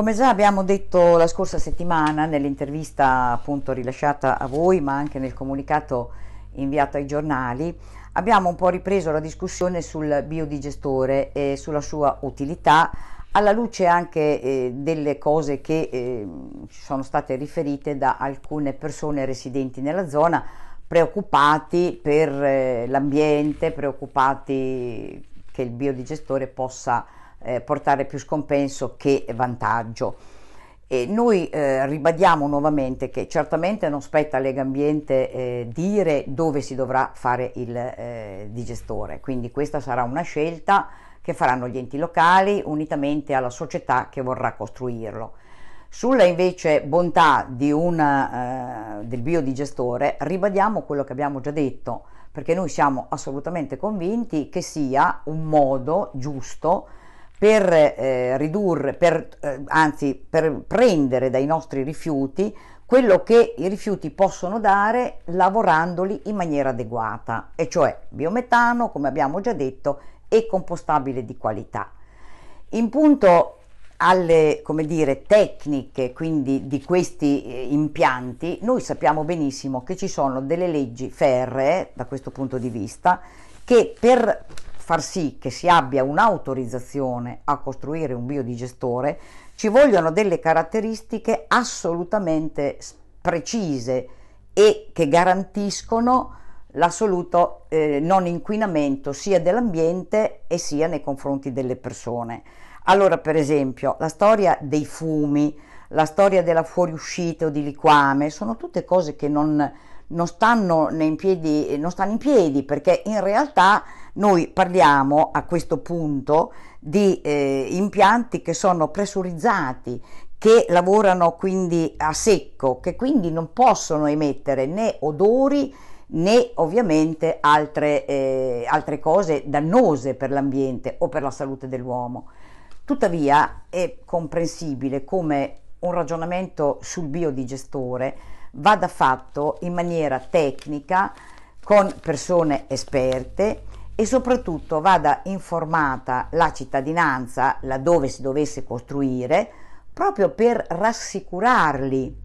Come già abbiamo detto la scorsa settimana nell'intervista appunto rilasciata a voi, ma anche nel comunicato inviato ai giornali, abbiamo un po' ripreso la discussione sul biodigestore e sulla sua utilità alla luce anche eh, delle cose che eh, sono state riferite da alcune persone residenti nella zona preoccupati per eh, l'ambiente, preoccupati che il biodigestore possa eh, portare più scompenso che vantaggio. E noi eh, ribadiamo nuovamente che certamente non spetta a Lega Ambiente eh, dire dove si dovrà fare il eh, digestore, quindi questa sarà una scelta che faranno gli enti locali unitamente alla società che vorrà costruirlo. Sulla invece bontà una, eh, del biodigestore ribadiamo quello che abbiamo già detto, perché noi siamo assolutamente convinti che sia un modo giusto per per eh, ridurre, per, eh, anzi per prendere dai nostri rifiuti quello che i rifiuti possono dare lavorandoli in maniera adeguata, e cioè biometano, come abbiamo già detto, e compostabile di qualità. In punto alle dire, tecniche quindi, di questi eh, impianti, noi sappiamo benissimo che ci sono delle leggi ferree, da questo punto di vista, che per far sì che si abbia un'autorizzazione a costruire un biodigestore, ci vogliono delle caratteristiche assolutamente precise e che garantiscono l'assoluto eh, non inquinamento sia dell'ambiente e sia nei confronti delle persone. Allora, per esempio, la storia dei fumi, la storia della fuoriuscita o di liquame, sono tutte cose che non, non, stanno, in piedi, non stanno in piedi perché in realtà noi parliamo a questo punto di eh, impianti che sono pressurizzati, che lavorano quindi a secco, che quindi non possono emettere né odori né ovviamente altre, eh, altre cose dannose per l'ambiente o per la salute dell'uomo. Tuttavia è comprensibile come un ragionamento sul biodigestore vada fatto in maniera tecnica con persone esperte e soprattutto vada informata la cittadinanza laddove si dovesse costruire proprio per rassicurarli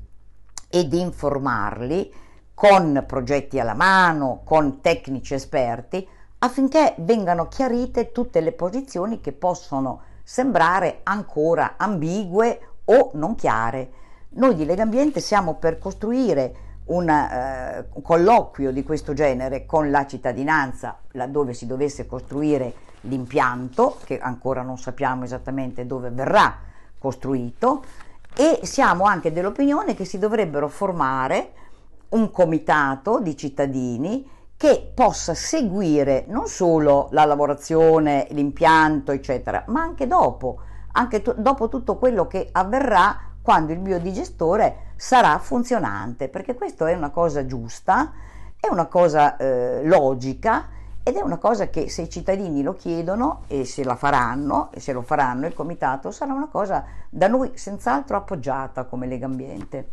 ed informarli con progetti alla mano, con tecnici esperti, affinché vengano chiarite tutte le posizioni che possono sembrare ancora ambigue o non chiare. Noi di Legambiente siamo per costruire una, eh, un colloquio di questo genere con la cittadinanza laddove si dovesse costruire l'impianto, che ancora non sappiamo esattamente dove verrà costruito, e siamo anche dell'opinione che si dovrebbero formare un comitato di cittadini che possa seguire non solo la lavorazione, l'impianto, eccetera, ma anche dopo, anche dopo tutto quello che avverrà quando il biodigestore sarà funzionante, perché questa è una cosa giusta, è una cosa eh, logica ed è una cosa che se i cittadini lo chiedono e se la faranno, e se lo faranno il comitato, sarà una cosa da noi senz'altro appoggiata come Lega Ambiente.